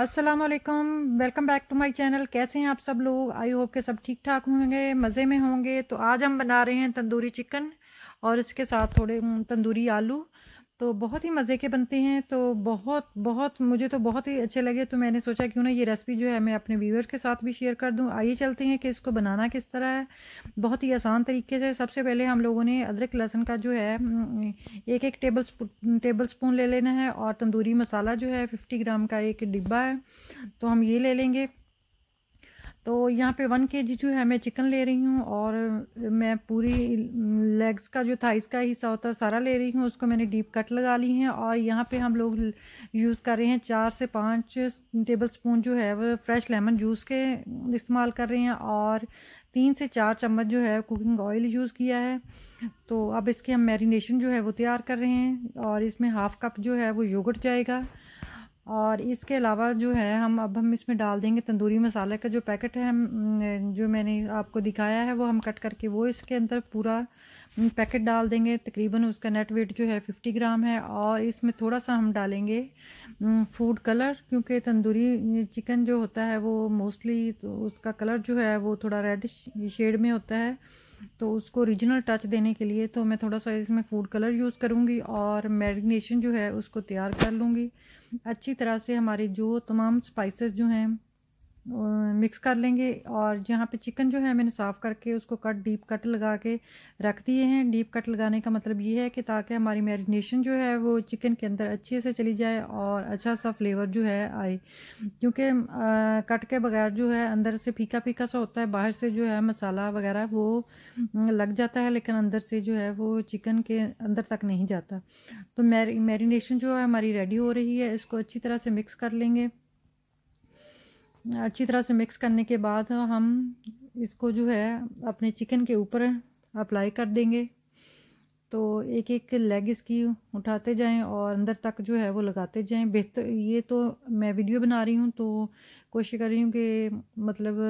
अस्सलाम वालेकुम welcome back to my channel कैसे हैं आप सब लोग आई होप के सब ठीक ठाक होंगे मज़े में होंगे तो आज हम बना रहे हैं तंदूरी चिकन और इसके साथ थोड़े तंदूरी आलू तो बहुत ही मज़े के बनते हैं तो बहुत बहुत मुझे तो बहुत ही अच्छे लगे तो मैंने सोचा क्यों ना ये रेसिपी जो है मैं अपने व्यूअर्स के साथ भी शेयर कर दूं आइए चलते हैं कि इसको बनाना किस तरह है बहुत ही आसान तरीके से सबसे पहले हम लोगों ने अदरक लहसुन का जो है एक एक टेबल टेबल स्पून ले लेना है और तंदूरी मसाला जो है फिफ्टी ग्राम का एक डिब्बा है तो हम ये ले लेंगे तो यहाँ पे वन के जी जो है मैं चिकन ले रही हूँ और मैं पूरी लेग्स का जो थाइस का हिस्सा होता है सारा ले रही हूँ उसको मैंने डीप कट लगा ली हैं और यहाँ पे हम लोग यूज़ कर रहे हैं चार से पाँच टेबल स्पून जो है वो फ्रेश लेमन जूस के इस्तेमाल कर रहे हैं और तीन से चार चम्मच जो है कुकिंग ऑयल यूज़ किया है तो अब इसके हम मेरीनेशन जो है वो तैयार कर रहे हैं और इसमें हाफ़ कप जो है वो योगट जाएगा और इसके अलावा जो है हम अब हम इसमें डाल देंगे तंदूरी मसाले का जो पैकेट है हम जो मैंने आपको दिखाया है वो हम कट करके वो इसके अंदर पूरा पैकेट डाल देंगे तकरीबन उसका नेट वेट जो है फिफ्टी ग्राम है और इसमें थोड़ा सा हम डालेंगे फूड कलर क्योंकि तंदूरी चिकन जो होता है वो मोस्टली तो उसका कलर जो है वो थोड़ा रेड शेड में होता है तो उसको ओरिजिनल टच देने के लिए तो मैं थोड़ा सा इसमें फूड कलर यूज़ करूँगी और मैरिनेशन जो है उसको तैयार कर लूँगी अच्छी तरह से हमारे जो तमाम स्पाइसेस जो हैं मिक्स कर लेंगे और यहाँ पे चिकन जो है मैंने साफ़ करके उसको कट डीप कट लगा के रख दिए हैं डीप कट लगाने का मतलब ये है कि ताकि हमारी मैरिनेशन जो है वो चिकन के अंदर अच्छे से चली जाए और अच्छा सा फ्लेवर जो है आए क्योंकि कट के बगैर जो है अंदर से फीका फीका सा होता है बाहर से जो है मसाला वगैरह वो लग जाता है लेकिन अंदर से जो है वो चिकन के अंदर तक नहीं जाता तो मैरिनेशन जो है हमारी रेडी हो रही है इसको अच्छी तरह से मिक्स कर लेंगे अच्छी तरह से मिक्स करने के बाद हम इसको जो है अपने चिकन के ऊपर अप्लाई कर देंगे तो एक एक लेग इसकी उठाते जाएं और अंदर तक जो है वो लगाते जाएं बेहतर ये तो मैं वीडियो बना रही हूँ तो कोशिश कर रही हूँ कि मतलब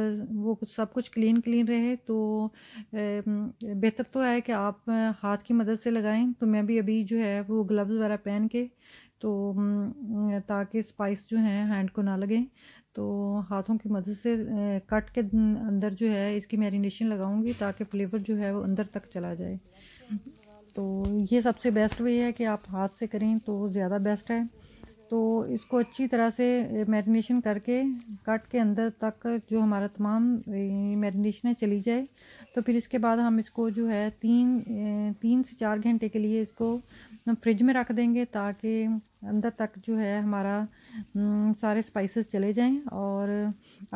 वो कुछ सब कुछ क्लीन क्लीन रहे तो बेहतर तो है कि आप हाथ की मदद से लगाएं तो मैं भी अभी जो है वो ग्लव्स वगैरह पहन के तो ताकि स्पाइस जो है हैंड को ना लगे तो हाथों की मदद से कट के अं, अंदर जो है इसकी मैरिनेशन लगाऊंगी ताकि फ्लेवर जो है वो अंदर तक चला जाए तो ये सबसे बेस्ट वे है कि आप हाथ से करें तो ज़्यादा बेस्ट है तो इसको अच्छी तरह से मैरिनेशन करके कट के अंदर तक जो हमारा तमाम मैरिनेशन है चली जाए तो फिर इसके बाद हम इसको जो है तीन तीन से चार घंटे के लिए इसको हम फ्रिज में रख देंगे ताकि अंदर तक जो है हमारा हम्म, सारे स्पाइसेस चले जाएं और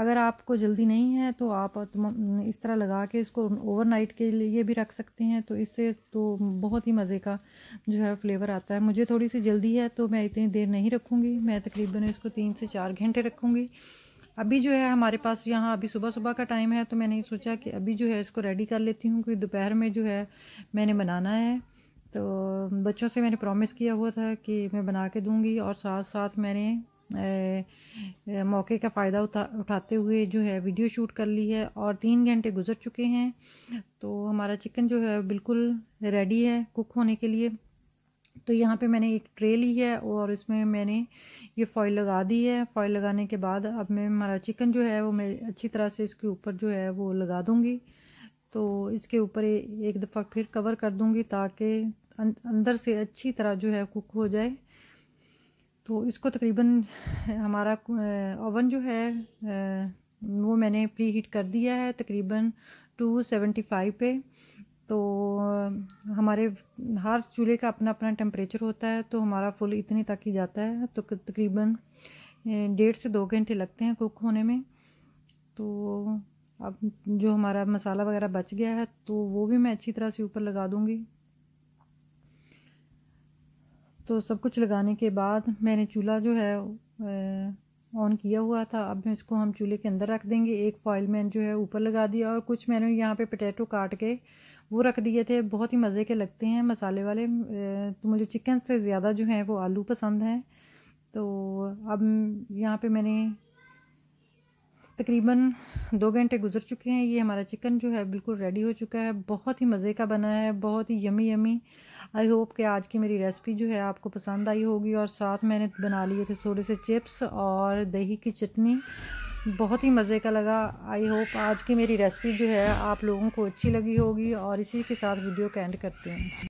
अगर आपको जल्दी नहीं है तो आप हम्म, इस तरह लगा के इसको ओवरनाइट के लिए भी रख सकते हैं तो इससे तो बहुत ही मज़े का जो है फ्लेवर आता है मुझे थोड़ी सी जल्दी है तो मैं इतनी देर नहीं रखूँगी मैं तकरीबन इसको तीन से चार घंटे रखूँगी अभी जो है हमारे पास यहाँ अभी सुबह सुबह का टाइम है तो मैंने सोचा कि अभी जो है इसको रेडी कर लेती हूँ क्योंकि दोपहर में जो है मैंने बनाना है तो बच्चों से मैंने प्रॉमिस किया हुआ था कि मैं बना के दूंगी और साथ साथ मैंने ए, ए, मौके का फ़ायदा उठा उठाते हुए जो है वीडियो शूट कर ली है और तीन घंटे गुजर चुके हैं तो हमारा चिकन जो है बिल्कुल रेडी है कुक होने के लिए तो यहाँ पे मैंने एक ट्रे ली है और इसमें मैंने ये फॉइल लगा दी है फॉइल लगाने के बाद अब मैं हमारा चिकन जो है वो मैं अच्छी तरह से इसके ऊपर जो है वो लगा दूँगी तो इसके ऊपर एक दफ़ा फिर कवर कर दूंगी ताकि अं, अंदर से अच्छी तरह जो है कुक हो जाए तो इसको तकरीबन हमारा ओवन जो है वो मैंने प्री हीट कर दिया है तकरीबन टू सेवेंटी फाइव पे तो हमारे हर चूल्हे का अपना अपना टेम्परेचर होता है तो हमारा फुल इतने तक ही जाता है तो तकरीबन डेढ़ से दो घंटे लगते हैं कुक होने में तो अब जो हमारा मसाला वगैरह बच गया है तो वो भी मैं अच्छी तरह से ऊपर लगा दूंगी तो सब कुछ लगाने के बाद मैंने चूल्हा जो है ऑन किया हुआ था अब इसको हम चूल्हे के अंदर रख देंगे एक फॉइल मैंने जो है ऊपर लगा दिया और कुछ मैंने यहाँ पे पटेटो काट के वो रख दिए थे बहुत ही मज़े के लगते हैं मसाले वाले तो मुझे चिकन से ज़्यादा जो है वो आलू पसंद हैं तो अब यहाँ पे मैंने तकरीबन दो घंटे गुजर चुके हैं ये हमारा चिकन जो है बिल्कुल रेडी हो चुका है बहुत ही मज़े का बना है बहुत ही यमी यमी आई होप कि आज की मेरी रेसिपी जो है आपको पसंद आई होगी और साथ मैंने बना लिए थे थोड़े से चिप्स और दही की चटनी बहुत ही मज़े का लगा आई होप आज की मेरी रेसिपी जो है आप लोगों को अच्छी लगी होगी और इसी के साथ वीडियो का एंड करते हैं